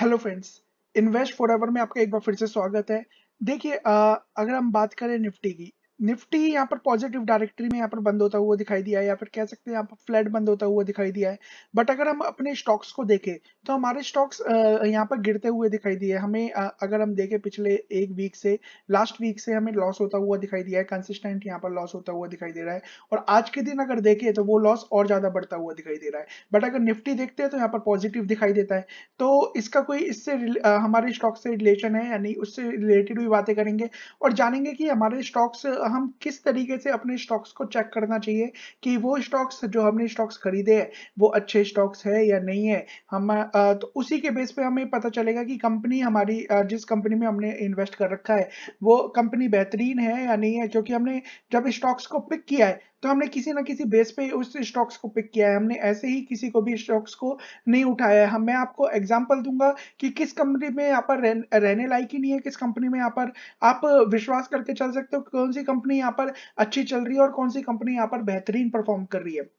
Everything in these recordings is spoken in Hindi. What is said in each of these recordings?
हेलो फ्रेंड्स इन्वेस्ट फॉरएवर में आपका एक बार फिर से स्वागत है देखिए अगर हम बात करें निफ्टी की निफ्टी यहाँ पर पॉजिटिव डायरेक्टरी में यहाँ पर बंद होता हुआ दिखाई दिया है या फिर कह सकते हैं यहाँ पर फ्लैट बंद होता हुआ दिखाई दिया है बट अगर हम अपने स्टॉक्स को देखें तो हमारे स्टॉक्स यहाँ पर गिरते हुए दिखाई दिए हमें अगर हम देखें पिछले एक वीक से लास्ट वीक से हमें लॉस होता हुआ दिखाई दिया है कंसिस्टेंट यहाँ पर लॉस होता हुआ दिखाई दे रहा है और आज के दिन अगर देखे तो वो लॉस और ज़्यादा बढ़ता हुआ दिखाई दे रहा है बट अगर निफ्टी देखते हैं तो यहाँ पर पॉजिटिव दिखाई देता है तो इसका कोई इससे हमारे स्टॉक से रिलेशन है यानी उससे रिलेटेड भी बातें करेंगे और जानेंगे कि हमारे स्टॉक्स हम किस तरीके से अपने स्टॉक्स को चेक करना चाहिए कि वो स्टॉक्स जो हमने स्टॉक्स खरीदे हैं वो अच्छे स्टॉक्स है या नहीं है हम तो उसी के बेस पे हमें पता चलेगा कि कंपनी हमारी जिस कंपनी में हमने इन्वेस्ट कर रखा है वो कंपनी बेहतरीन है या नहीं है क्योंकि हमने जब स्टॉक्स को पिक किया है तो हमने किसी ना किसी बेस पे उस स्टॉक्स को पिक किया है हमने ऐसे ही किसी को भी स्टॉक्स को नहीं उठाया है हम मैं आपको एग्जाम्पल दूंगा कि किस कंपनी में यहाँ पर रहने लायक ही नहीं है किस कंपनी में यहाँ पर आप विश्वास करके चल सकते हो कौन सी कंपनी यहाँ पर अच्छी चल रही है और कौन सी कंपनी यहाँ पर बेहतरीन परफॉर्म कर रही है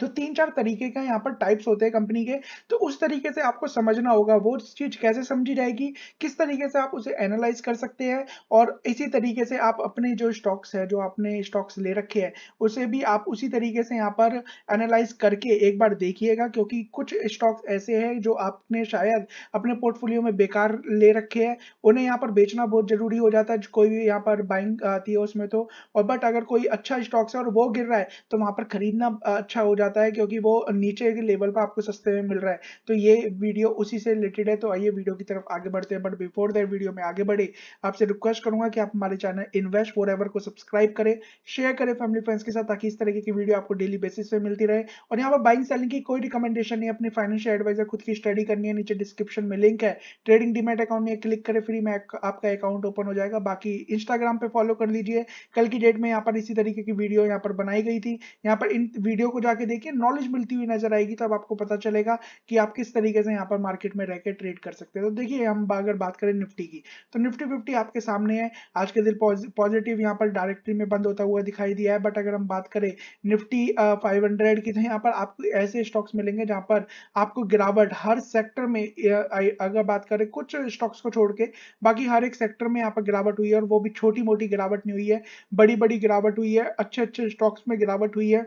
तो तीन चार तरीके का यहाँ पर टाइप्स होते हैं कंपनी के तो उस तरीके से आपको समझना होगा वो चीज़ कैसे समझी जाएगी किस तरीके से आप उसे एनालाइज कर सकते हैं और इसी तरीके से आप अपने जो स्टॉक्स है जो आपने स्टॉक्स ले रखे हैं उसे भी आप उसी तरीके से यहाँ पर एनालाइज करके एक बार देखिएगा क्योंकि कुछ स्टॉक्स ऐसे है जो आपने शायद अपने पोर्टफोलियो में बेकार ले रखे है उन्हें यहाँ पर बेचना बहुत ज़रूरी हो जाता है कोई भी यहाँ पर बाइंग आती है उसमें तो और बट अगर कोई अच्छा स्टॉक्स है और वो गिर रहा है तो वहां पर खरीदना अच्छा हो जाता है क्योंकि वो नीचे के लेवल पर आपको सस्ते में मिल रहा है तो ये वीडियो उसी से रिलेटेड है तो आइए वीडियो की तरफ आगे बढ़ते हैं बट बिफोर दैट वीडियो में आगे बढ़े आपसे रिक्वेस्ट करूंगा कि आप हमारे चैनल इन्वेस्ट फॉर को सब्सक्राइब करें शेयर करें फैमिली फ्रेंड्स के साथ ताकि इस तरीके की वीडियो आपको डेली बेसिस पे मिलती रहे और यहाँ पर बाइंग सेलिंग की कोई रिकमेंडेशन नहीं अपने फाइनेंशियल एडवाइजर खुद की स्टडी करनी है नीचे डिस्क्रिप्शन में लिंक है ट्रेडिंग डिमेट अकाउंट में क्लिक करें फ्री में आपका अकाउंट ओपन हो जाएगा बाकी इंस्टाग्राम पे फॉलो कर लीजिए कल की डेट में यहाँ पर इसी तरीके की वीडियो यहाँ पर बनाई गई थी यहाँ पर इन वीडियो को जाके देखिए नॉलेज मिलती हुई नजर आएगी तब आपको पता चलेगा कि आप किस तरीके से यहाँ पर मार्केट में रहकर ट्रेड कर सकते हैं तो देखिए हम अगर बात करें निफ्टी की तो निफ्टी फिफ्टी आपके सामने है आज के दिन पॉजिटिव यहाँ पर डायरेक्टरी में बंद होता हुआ दिखाई दिया है बट अगर हम बात करें निफ्टी फाइव की तो यहाँ पर आपको ऐसे स्टॉक्स मिलेंगे जहाँ पर आपको गिरावट हर सेक्टर में अगर बात करें कुछ स्टॉक्स को छोड़ के बाकी हर एक सेक्टर में यहाँ पर गिरावट हुई है और वो भी छोटी मोटी गिरावट नहीं हुई है बड़ी बड़ी गिरावट हुई है अच्छे अच्छे स्टॉक्स में गिरावट हुई है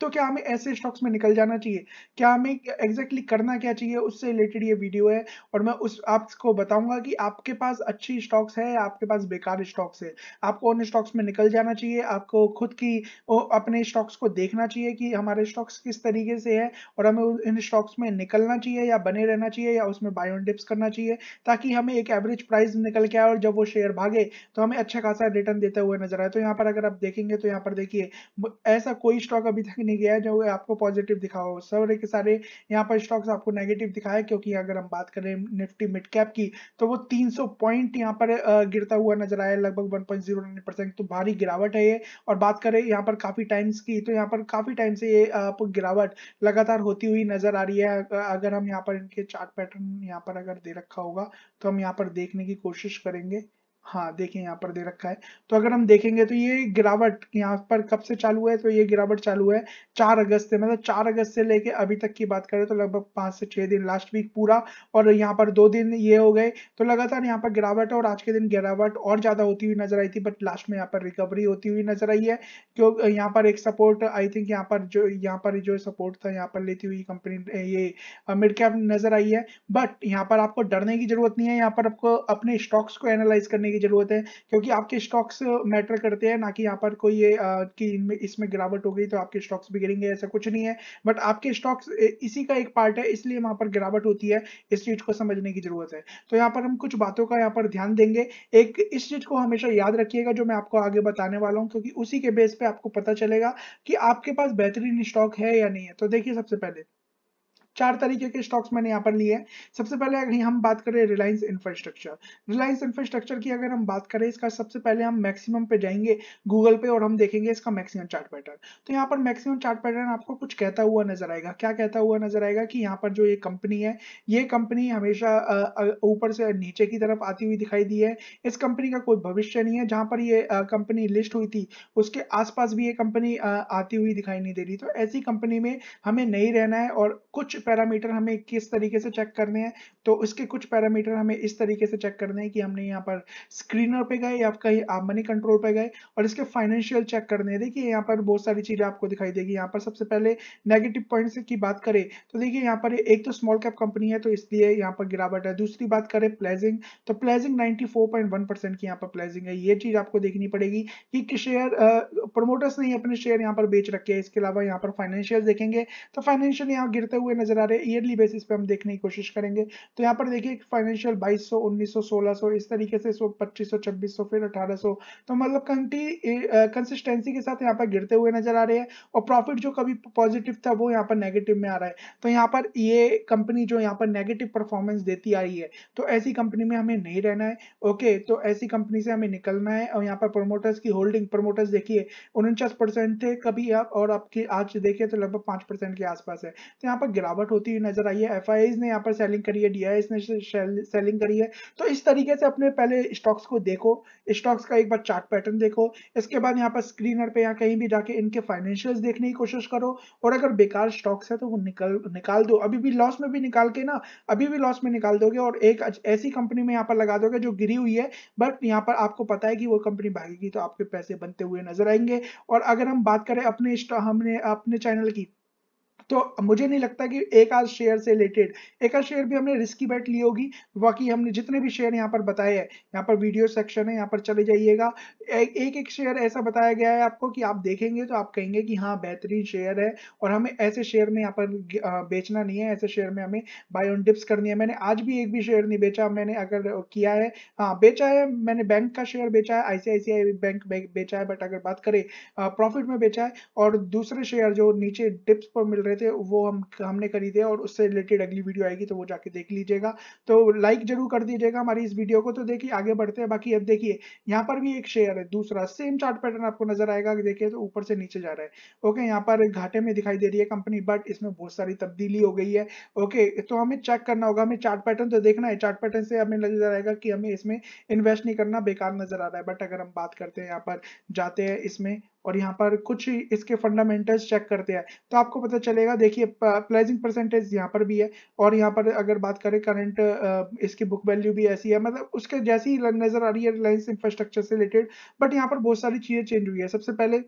तो क्या हमें ऐसे स्टॉक्स में निकल जाना चाहिए क्या हमें एग्जैक्टली करना क्या चाहिए उससे रिलेटेड ये वीडियो है और मैं उस आपको बताऊंगा कि आपके पास अच्छी स्टॉक्स है आपके पास बेकार स्टॉक्स है आपको उन स्टॉक्स में निकल जाना चाहिए आपको खुद की अपने स्टॉक्स को देखना चाहिए कि हमारे स्टॉक्स किस तरीके से है और हमें इन स्टॉक्स में निकलना चाहिए या बने रहना चाहिए या उसमें बायोन डिप्स करना चाहिए ताकि हमें एक एवरेज प्राइस निकल के आए और जब वो शेयर भागे तो हमें अच्छा खासा रिटर्न देते हुए नजर आए तो यहाँ पर अगर आप देखेंगे तो यहाँ पर देखिए ऐसा कोई स्टॉक अभी तक भी नहीं गया जो आपको पॉजिटिव दिखा हो सारे के सारे यहाँ पर स्टॉक्स आपको नेगेटिव दिखाया क्योंकि अगर हम बात करें निफ्टी मिड कैप की तो वो 300 पॉइंट यहाँ पर गिरता हुआ नजर आया लगभग 1.09 परसेंट तो भारी गिरावट है ये और बात करें यहाँ पर काफी टाइम्स की तो यहाँ पर काफी टाइम से ये गिरावट लगातार होती हुई नजर आ रही है अगर हम यहाँ पर इनके चार्ट पैटर्न यहाँ पर अगर दे रखा होगा तो हम यहाँ पर देखने की कोशिश करेंगे हाँ देखिए यहाँ पर दे रखा है तो अगर हम देखेंगे तो ये गिरावट यहाँ पर कब से चालू है तो ये गिरावट चालू है चार अगस्त से मतलब चार अगस्त से लेके अभी तक की बात करें तो लगभग पाँच से छह दिन लास्ट वीक पूरा और यहाँ पर दो दिन ये हो गए तो लगातार यहाँ पर गिरावट और आज के दिन गिरावट और ज़्यादा होती हुई नजर आई थी बट लास्ट में यहाँ पर रिकवरी होती हुई नजर आई है क्यों यहाँ पर एक सपोर्ट आई थिंक यहाँ पर जो यहाँ पर जो सपोर्ट था यहाँ पर लेती हुई कंपनी ये मिड कैप नजर आई है बट यहाँ पर आपको डरने की जरूरत नहीं है यहाँ पर आपको अपने स्टॉक्स को एनालाइज करने की जरूरत है क्योंकि आपके स्टॉक्स मैटर करते हैं ना कि यहाँ पर कोई ये कि इनमें इसमें गिरावट हो गई तो आपके स्टॉक्स भी गिरेंगे ऐसा कुछ नहीं है बट आपके स्टॉक्स इसी का एक पार्ट है इसलिए वहाँ पर गिरावट होती है इस चीज को समझने की जरूरत है तो यहाँ पर हम कुछ बातों का यहाँ पर ध्यान देंगे एक इस चीज को हमेशा याद रखिएगा जो मैं आपको आगे बताने वाला हूँ क्योंकि उसी के बेस पे आपको पता चलेगा कि आपके पास बेहतरीन स्टॉक है या नहीं है तो देखिए सबसे पहले चार तरीके के स्टॉक्स मैंने यहाँ पर लिए हैं सबसे पहले अगर हम बात करें रिलायंस इंफ्रास्ट्रक्चर रिलायंस इंफ्रास्ट्रक्चर की अगर हम बात करें इसका सबसे पहले हम मैक्सिमम पे जाएंगे गूगल पे और हम देखेंगे इसका मैक्सिमम चार्ट पैटर्न तो यहाँ पर मैक्सिमम चार्ट पैटर्न आपको कुछ कहता हुआ नजर आएगा क्या कहता हुआ नजर आएगा कि यहाँ पर जो ये कंपनी है ये कंपनी हमेशा ऊपर से नीचे की तरफ आती हुई दिखाई दी है इस कंपनी का कोई भविष्य नहीं है जहाँ पर ये कंपनी लिस्ट हुई थी उसके आसपास भी ये कंपनी आती हुई दिखाई नहीं दे रही तो ऐसी कंपनी में हमें नहीं रहना है और कुछ पैरामीटर हमें किस तरीके से चेक करने हैं तो उसके कुछ पैरामीटर हमें इस तरीके से चेक करने हैं कि हमने यहाँ पर स्क्रीनर पे गए या कहीं आप मनी कंट्रोल पे गए और इसके फाइनेंशियल चेक करने हैं देखिए यहाँ पर बहुत सारी चीज़ें आपको दिखाई देगी यहाँ पर सबसे पहले नेगेटिव पॉइंट की बात करें तो देखिए यहाँ पर एक तो स्मॉल कैप कंपनी है तो इसलिए यहाँ पर गिरावट है दूसरी बात करें प्लेजिंग तो प्लेजिंग नाइनटी की यहाँ पर प्लेजिंग है ये चीज़ आपको देखनी पड़ेगी कि शेयर प्रोमोटर्स ने अपने शेयर यहाँ पर बेच रखे हैं इसके अलावा यहाँ पर फाइनेंशियल देखेंगे तो फाइनेंशियल यहाँ गिरते हुए नजर नजर आ रहे हैं ईयरली बेसिस पे हम देखने की कोशिश करेंगे तो यहाँ पर देखिए फाइनेंशियल 2200 1900 1600 इस तरीके से 100 2500 2600 फिर 1800 तो मतलब कंटी कंसिस्टेंसी के साथ यहाँ पर गिरते हुए नजर आ रहे हैं और प्रॉफिट जो कभी पॉजिटिव था वो यहाँ पर नेगेटिव में आ रहा है तो यहाँ पर ये कंपनी जो यहाँ पर नेगेटिव परफॉर्मेंस देती आ रही है तो ऐसी कंपनी में हमें नहीं रहना है ओके तो ऐसी कंपनी से हमें निकलना है और यहाँ पर प्रोमोटर्स की होल्डिंग प्रोमोटर्स देखिए उनचास थे कभी आप और आपकी आज देखिए तो लगभग पाँच के आसपास है तो यहाँ पर गिरावट गिरावट होती हुई नजर आई है एफ ने यहाँ पर सेलिंग करी है डी ने सेलिंग करी है तो इस तरीके से अपने पहले स्टॉक्स को देखो स्टॉक्स का एक बार चार्ट पैटर्न देखो इसके बाद यहाँ पर स्क्रीनर पे या कहीं भी जाके इनके फाइनेंशियल्स देखने की कोशिश करो और अगर बेकार स्टॉक्स है तो वो निकल निकाल दो अभी भी लॉस में भी निकाल के ना अभी भी लॉस में निकाल दोगे और एक ऐसी कंपनी में यहाँ पर लगा दोगे जो गिरी हुई है बट यहाँ पर आपको पता है कि वो कंपनी भागेगी तो आपके पैसे बनते हुए नजर आएंगे और अगर हम बात करें अपने हमने अपने चैनल की तो मुझे नहीं लगता कि एक आध शेयर से रिलेटेड एक आध शेयर भी हमने रिस्की बैट ली होगी बाकी हमने जितने भी शेयर यहाँ पर बताए हैं यहाँ पर वीडियो सेक्शन है यहाँ पर चले जाइएगा एक एक शेयर ऐसा बताया गया है आपको कि आप देखेंगे तो आप कहेंगे कि हाँ बेहतरीन शेयर है और हमें ऐसे शेयर में यहाँ पर बेचना नहीं है ऐसे शेयर में हमें बाय ऑन डिप्स करनी है मैंने आज भी एक भी शेयर नहीं बेचा मैंने अगर किया है हाँ बेचा है मैंने बैंक का शेयर बेचा है आईसीआईसीआई बैंक बेचा है बट अगर बात करें प्रॉफिट में बेचा है और दूसरे शेयर जो नीचे डिप्स पर मिल रहे रहे थे वो हम हमने खरीदे और उससे रिलेटेड अगली वीडियो आएगी तो वो जाके देख लीजिएगा तो लाइक जरूर कर दीजिएगा हमारी इस वीडियो को तो देखिए आगे बढ़ते हैं बाकी अब देखिए यहाँ पर भी एक शेयर है दूसरा सेम चार्ट पैटर्न आपको नजर आएगा देखिए तो ऊपर से नीचे जा रहा है ओके यहाँ पर घाटे में दिखाई दे रही है कंपनी बट इसमें बहुत सारी तब्दीली हो गई है ओके तो हमें चेक करना होगा हमें चार्ट पैटर्न तो देखना है चार्ट पैटर्न से हमें नजर आएगा कि हमें इसमें इन्वेस्ट नहीं करना बेकार नजर आ रहा है बट अगर हम बात करते हैं यहाँ पर जाते हैं इसमें और यहाँ पर कुछ इसके फंडामेंटल्स चेक करते हैं तो आपको पता चलेगा देखिए प्राइजिंग परसेंटेज यहाँ पर भी है और यहाँ पर अगर बात करें करंट इसकी बुक वैल्यू भी ऐसी है मतलब उसके जैसी नजर आ रही है रिलायंस इंफ्रास्ट्रक्चर से रिलेटेड बट यहाँ पर बहुत सारी चीज़ें चेंज हुई है सबसे पहले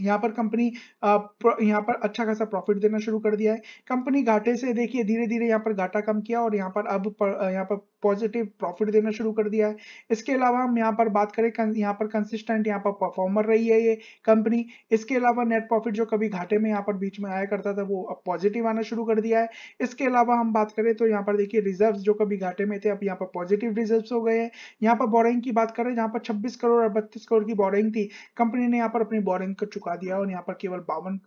यहाँ पर कंपनी यहाँ पर अच्छा खासा प्रॉफिट देना शुरू कर दिया है कंपनी घाटे से देखिए धीरे धीरे यहाँ पर घाटा कम किया और यहाँ पर अब यहाँ पर पॉजिटिव प्रॉफिट देना शुरू कर दिया है इसके अलावा हम यहाँ पर बात करें यहाँ पर कंसिस्टेंट यहाँ पर परफॉर्मर रही है ये कंपनी इसके अलावा नेट प्रॉफिट जो कभी घाटे में यहाँ पर बीच में आया करता था वो अब पॉजिटिव आना शुरू कर दिया है इसके अलावा हम बात करें तो यहाँ पर देखिए रिजर्व जो कभी घाटे में थे अब यहाँ पर पॉजिटिव रिजर्व हो गए हैं यहाँ पर बोरिंग की बात करें जहाँ पर छब्बीस करोड़ और बत्तीस करोड़ की बोरिंग थी कंपनी ने यहाँ पर अपनी बोरिंग को चुका दिया और यहाँ पर केवल बावन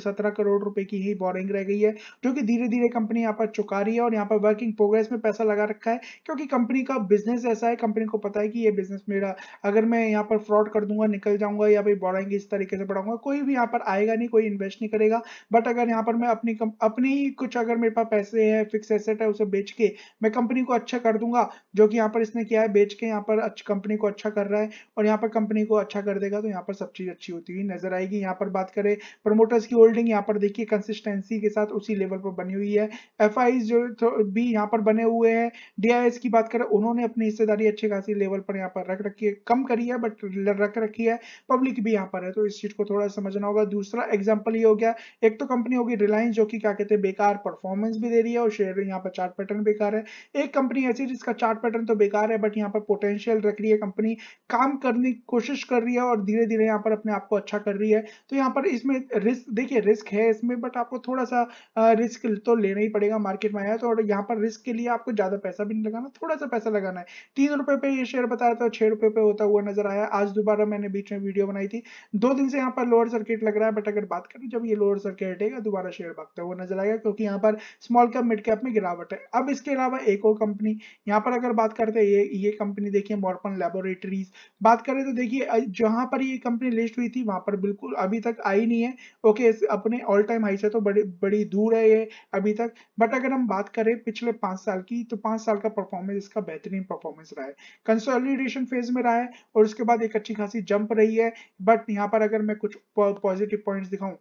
सत्रह करोड़ रुपए की ही बोरिंग रह गई है जो कि धीरे धीरे कंपनी यहाँ पर चुका रही है और यहाँ पर वर्किंग प्रोग्रेस में पैसा लगा रखा है क्योंकि कंपनी का बिजनेस ऐसा है कंपनी को पता है कि ये बिजनेस मेरा अगर मैं यहाँ पर फ्रॉड कर दूंगा निकल जाऊंगा या भाई बोरिंग इस तरीके से बढ़ाऊंगा कोई भी यहाँ पर आएगा नहीं कोई इन्वेस्ट नहीं करेगा बट अगर यहाँ पर मैं अपनी अपनी अपनी कुछ अगर मेरे पास पैसे है फिक्स एसेट है उसे बेच के मैं कंपनी को अच्छा कर दूंगा जो कि यहाँ पर इसने किया है बेच के यहाँ पर कंपनी को अच्छा कर रहा है और यहाँ पर कंपनी को अच्छा कर देगा तो यहाँ पर सब चीज अच्छी होती हुई नजर आएगी यहाँ पर बात करें प्रमोटर्स की होल्डिंग यहाँ पर देखिए कंसिस्टेंसी के साथ उसी लेवल पर बनी हुई है एफ जो भी यहाँ पर बने हुए हैं डी की बात करें उन्होंने अपनी हिस्सेदारी अच्छी खासी लेवल पर यहाँ पर रख रखी है कम करी है बट रख रखी है पब्लिक भी यहाँ पर है तो इस चीज को थोड़ा समझना होगा दूसरा एग्जाम्पल ये हो गया एक तो कंपनी होगी रिलायंस जो कि क्या कहते हैं बेकार परफॉर्मेंस भी दे रही है और शेयर यहाँ पर चार्ट पैटर्न बेकार है एक कंपनी ऐसी जिसका चार्ट पैटर्न तो बेकार है बट यहाँ पर पोटेंशियल रख रही है कंपनी काम करने की कोशिश कर रही है और धीरे धीरे यहाँ पर अपने आप को अच्छा कर रही है रही है तो यहाँ पर इसमें रिस्क देखिए रिस्क है इसमें बट आपको थोड़ा सा रिस्क तो लेना ही पड़ेगा मार्केट में आया तो और यहाँ पर रिस्क के लिए आपको ज़्यादा पैसा भी नहीं लगाना थोड़ा सा पैसा लगाना है तीन रुपए पे ये शेयर बताया था छह रुपए पे होता हुआ नजर आया आज दोबारा मैंने बीच में वीडियो बनाई थी दो दिन से यहाँ पर लोअर सर्किट लग रहा है बट अगर बात करें जब ये लोअर सर्किट हटेगा दोबारा शेयर भागता हुआ नजर आएगा क्योंकि यहाँ पर स्मॉल कैप मिड कैप में गिरावट है अब इसके अलावा एक और कंपनी यहाँ पर अगर बात करते हैं ये ये कंपनी देखिए मॉर्पन लेबोरेटरीज बात करें तो देखिए जहां पर ये कंपनी लिस्ट हुई थी वहां पर बिल्कुल बिल्कुल अभी तक आई नहीं है ओके अपने ऑल टाइम हाई से तो बड़ी बड़ी दूर है ये अभी तक बट अगर हम बात करें पिछले पाँच साल की तो पाँच साल का परफॉर्मेंस इसका बेहतरीन परफॉर्मेंस रहा है कंसोलिडेशन फेज में रहा है और उसके बाद एक अच्छी खासी जंप रही है बट यहाँ पर अगर मैं कुछ पॉजिटिव पॉइंट्स दिखाऊँ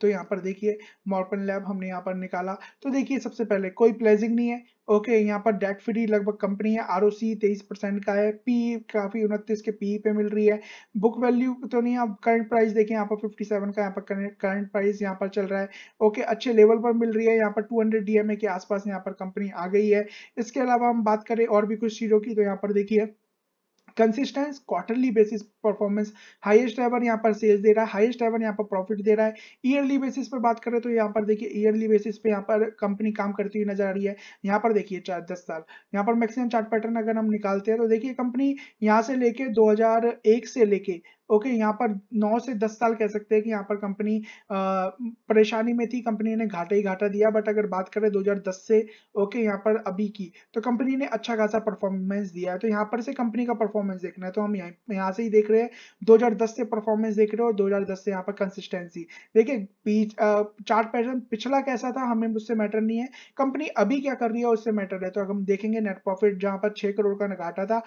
तो यहाँ पर देखिए मॉर्पन लैब हमने यहाँ पर निकाला तो देखिए सबसे पहले कोई प्लेजिंग नहीं है ओके यहाँ पर डेट फ्री लगभग कंपनी है आर ओ सी तेईस परसेंट का है पी काफ़ी उनतीस के पी पे मिल रही है बुक वैल्यू तो नहीं आप करंट प्राइस देखें यहाँ पर फिफ्टी सेवन का यहाँ पर करंट प्राइस यहाँ पर चल रहा है ओके अच्छे लेवल पर मिल रही है यहाँ पर two hundred D M A के आसपास यहाँ पर कंपनी आ गई है इसके अलावा हम बात करें और भी कुछ चीज़ों की तो यहाँ पर देखिए consistence quarterly basis performance highest ever यहाँ पर सेल्स दे रहा है हाईएस्ट एवर यहाँ पर प्रॉफिट दे रहा है ईयरली बेसिस पर बात करें तो यहाँ पर देखिए ईयरली बेसिस पे यहाँ पर कंपनी काम करती हुई नजर आ रही है यहाँ पर देखिए चार दस साल यहाँ पर मैक्सिमम चार्ट पैटर्न अगर हम निकालते हैं तो देखिए कंपनी यहाँ से लेके दो से लेके ओके यहाँ पर नौ से दस साल कह सकते हैं कि यहाँ पर कंपनी परेशानी में थी कंपनी ने घाटा ही घाटा दिया बट अगर बात करें 2010 से ओके यहाँ पर अभी की तो कंपनी ने अच्छा खासा परफॉर्मेंस दिया है तो यहाँ पर से कंपनी का परफॉर्मेंस देखना है तो हम यहाँ यहाँ से ही देख रहे हैं दो से परफॉर्मेंस देख रहे हो और दो से यहाँ पर कंसिस्टेंसी देखिए चार्ट पैटर्न पिछला कैसा था हमें उससे मैटर नहीं है कंपनी अभी क्या कर रही है उससे मैटर है तो अगर हम देखेंगे नेट प्रॉफिट जहाँ पर छह करोड़ का घाटा था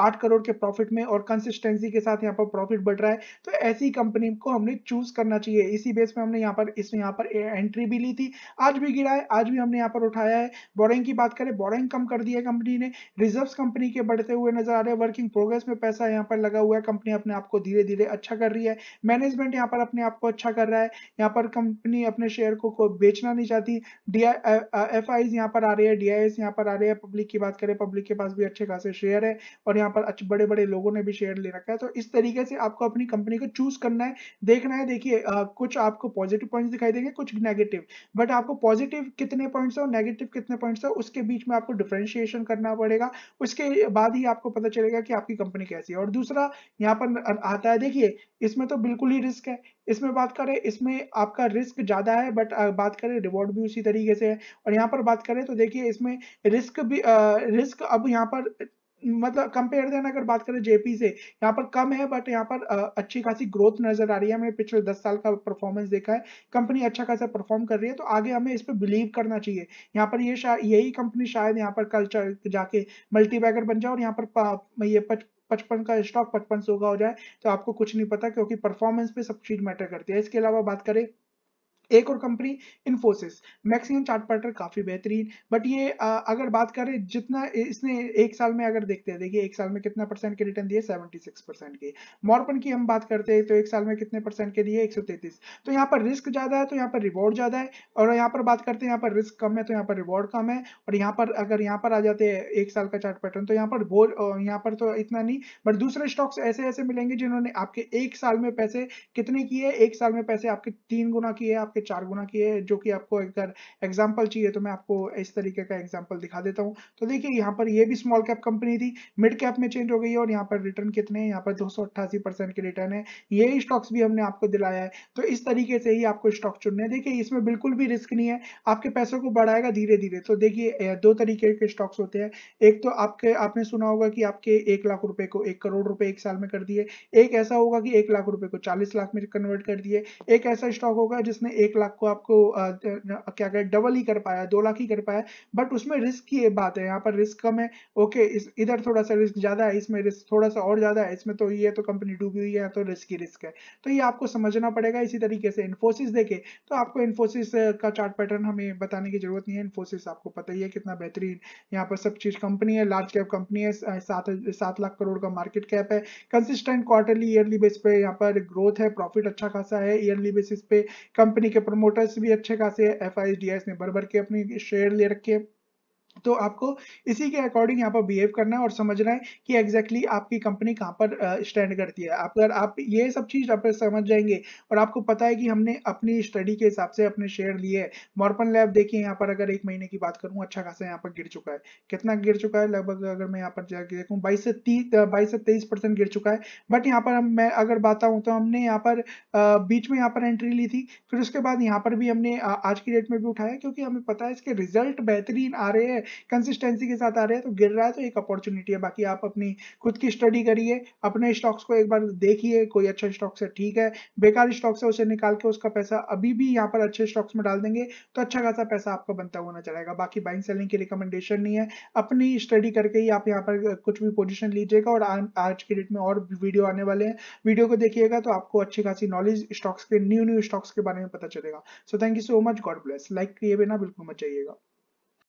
आठ करोड़ के प्रॉफिट में और कंसिस्टेंसी के साथ यहाँ पर प्रॉफिट प्रॉफिट बढ़ रहा है तो ऐसी कंपनी को हमने चूज करना चाहिए इसी बेस में हमने यहाँ पर इसमें यहाँ पर एंट्री भी ली थी आज भी गिरा है आज भी हमने यहाँ पर उठाया है बोरिंग की बात करें बोरिंग कम कर दिया है कंपनी ने रिजर्व कंपनी के बढ़ते हुए नजर आ रहे हैं वर्किंग प्रोग्रेस में पैसा यहाँ पर लगा हुआ है कंपनी अपने आप को धीरे धीरे अच्छा कर रही है मैनेजमेंट यहाँ पर अपने आप को अच्छा कर रहा है यहाँ पर कंपनी अपने शेयर को, बेचना नहीं चाहती डी एफ आईज यहाँ पर आ रही है डी आई यहाँ पर आ रही है पब्लिक की बात करें पब्लिक के पास भी अच्छे खासे शेयर है और यहाँ पर बड़े बड़े लोगों ने भी शेयर ले रखा है तो इस तरीके से से आपको अपनी कंपनी को चूज करना है देखना है देखिए कुछ आपको पॉजिटिव पॉइंट्स दिखाई देंगे कुछ नेगेटिव बट आपको पॉजिटिव कितने पॉइंट्स है और नेगेटिव कितने पॉइंट्स है उसके बीच में आपको डिफ्रेंशिएशन करना पड़ेगा उसके बाद ही आपको पता चलेगा कि आपकी कंपनी कैसी है और दूसरा यहाँ पर आता है देखिए इसमें तो बिल्कुल ही रिस्क है इसमें बात करें इसमें आपका रिस्क ज़्यादा है बट बात करें रिवॉर्ड भी उसी तरीके से है और यहाँ पर बात करें तो देखिए इसमें रिस्क भी आ, रिस्क अब यहाँ पर मतलब कंपेयर देना अगर बात करें जेपी से यहाँ पर कम है बट यहाँ पर अच्छी खासी ग्रोथ नजर आ रही है हमें पिछले दस साल का परफॉर्मेंस देखा है कंपनी अच्छा खासा परफॉर्म कर रही है तो आगे हमें इस पर बिलीव करना चाहिए यहाँ पर ये यही कंपनी शायद यहाँ पर कल जाके मल्टी बैगर बन जाए और यहाँ पर ये पच पचपन का स्टॉक पचपन सौ का हो जाए तो आपको कुछ नहीं पता क्योंकि परफॉर्मेंस पे सब चीज मैटर करती है इसके अलावा बात करें एक और company Infosys maximum chart pattern काफी बेहतरीन बट ये आ, अगर बात करें जितना इसने एक साल में अगर देखते हैं देखिए एक साल में कितना परसेंट के रिटर्न दिए 76 परसेंट के मॉर्पन की हम बात करते हैं तो एक साल में कितने परसेंट के दिए 133 तो यहाँ पर रिस्क ज्यादा है तो यहाँ पर रिवॉर्ड ज्यादा है और यहाँ पर बात करते हैं यहाँ पर रिस्क कम है तो यहाँ पर रिवॉर्ड कम है और यहाँ पर अगर यहाँ पर आ जाते हैं एक साल का चार्ट पैटर्न तो यहाँ पर बोल यहाँ पर तो इतना नहीं बट दूसरे स्टॉक्स ऐसे ऐसे मिलेंगे जिन्होंने आपके एक साल में पैसे कितने किए एक साल में पैसे आपके तीन गुना किए आप आपके चार गुना की है जो कि आपको अगर एग्जाम्पल चाहिए तो मैं आपको इस तरीके का एग्जाम्पल दिखा देता हूँ तो देखिए यहाँ पर ये भी स्मॉल कैप कंपनी थी मिड कैप में चेंज हो गई है और यहाँ पर रिटर्न कितने हैं यहाँ पर दो के रिटर्न है ये स्टॉक्स भी हमने आपको दिलाया है तो इस तरीके से ही आपको स्टॉक चुनने हैं देखिए इसमें बिल्कुल भी रिस्क नहीं है आपके पैसों को बढ़ाएगा धीरे धीरे तो देखिए दो तरीके के स्टॉक्स होते हैं एक तो आपके आपने सुना होगा कि आपके एक लाख रुपए को एक करोड़ रुपए एक साल में कर दिए एक ऐसा होगा कि एक लाख रुपए को चालीस लाख में कन्वर्ट कर दिए एक ऐसा स्टॉक होगा जिसने एक लाख को आपको क्या कहें डबल ही कर पाया दो लाख ही कर पाया बट उसमें रिस्क की ये बात है यहाँ पर रिस्क कम है ओके इस इधर थोड़ा सा रिस्क ज़्यादा है इसमें रिस्क थोड़ा सा और ज़्यादा है इसमें तो ये तो कंपनी डूबी हुई है तो रिस्क ही रिस्क है तो ये आपको समझना पड़ेगा इसी तरीके से इन्फोसिस देखे तो आपको इन्फोसिस का चार्ट पैटर्न हमें बताने की जरूरत नहीं है इन्फोसिस आपको पता ही है कितना बेहतरीन यहाँ पर सब चीज़ कंपनी है लार्ज कैप कंपनी है सात सात लाख करोड़ का मार्केट कैप है कंसिस्टेंट क्वार्टरली ईयरली बेस पे यहाँ पर ग्रोथ है प्रॉफिट अच्छा खासा है ईयरली बेसिस पे कंपनी के प्रमोटर्स भी अच्छे खासे एफ आई ने भर भर के अपने शेयर ले रखे तो आपको इसी के अकॉर्डिंग यहाँ पर बिहेव करना है और समझना है कि एग्जैक्टली exactly आपकी कंपनी कहाँ पर स्टैंड करती है अगर आप ये सब चीज़ आप समझ जाएंगे और आपको पता है कि हमने अपनी स्टडी के हिसाब से अपने शेयर लिए है मॉर्पन लैब देखिए यहाँ पर अगर एक महीने की बात करूँ अच्छा खासा यहाँ पर गिर चुका है कितना गिर चुका है लगभग अगर मैं यहाँ पर जाकर देखूँ बाईस से तीस बाईस से तेईस परसेंट गिर चुका है बट यहाँ पर हम मैं अगर बात आऊँ तो हमने यहाँ पर बीच में यहाँ पर एंट्री ली थी फिर उसके बाद यहाँ पर भी हमने आज की डेट में भी उठाया क्योंकि हमें पता है इसके रिजल्ट बेहतरीन आ रहे हैं कंसिस्टेंसी के साथ आ रहे हैं तो गिर रहा है तो एक अपॉर्चुनिटी है बाकी आप अपनी खुद की स्टडी करिए अपने स्टॉक्स को एक बार देखिए कोई अच्छा स्टॉक्स है ठीक है बेकार स्टॉक्स है उसे निकाल के उसका पैसा अभी भी यहाँ पर अच्छे स्टॉक्स में डाल देंगे तो अच्छा खासा पैसा आपको बनता हुआ ना चलेगा बाकी बाइंग सेलिंग की रिकमेंडेशन नहीं है अपनी स्टडी करके ही आप यहाँ पर कुछ भी पोजिशन लीजिएगा और आज के डेट में और वीडियो आने वाले हैं वीडियो को देखिएगा तो आपको अच्छी खासी नॉलेज स्टॉक्स के न्यू न्यू स्टॉक्स के बारे में पता चलेगा so thank you so much God bless like किए बिना बिल्कुल मत जाइएगा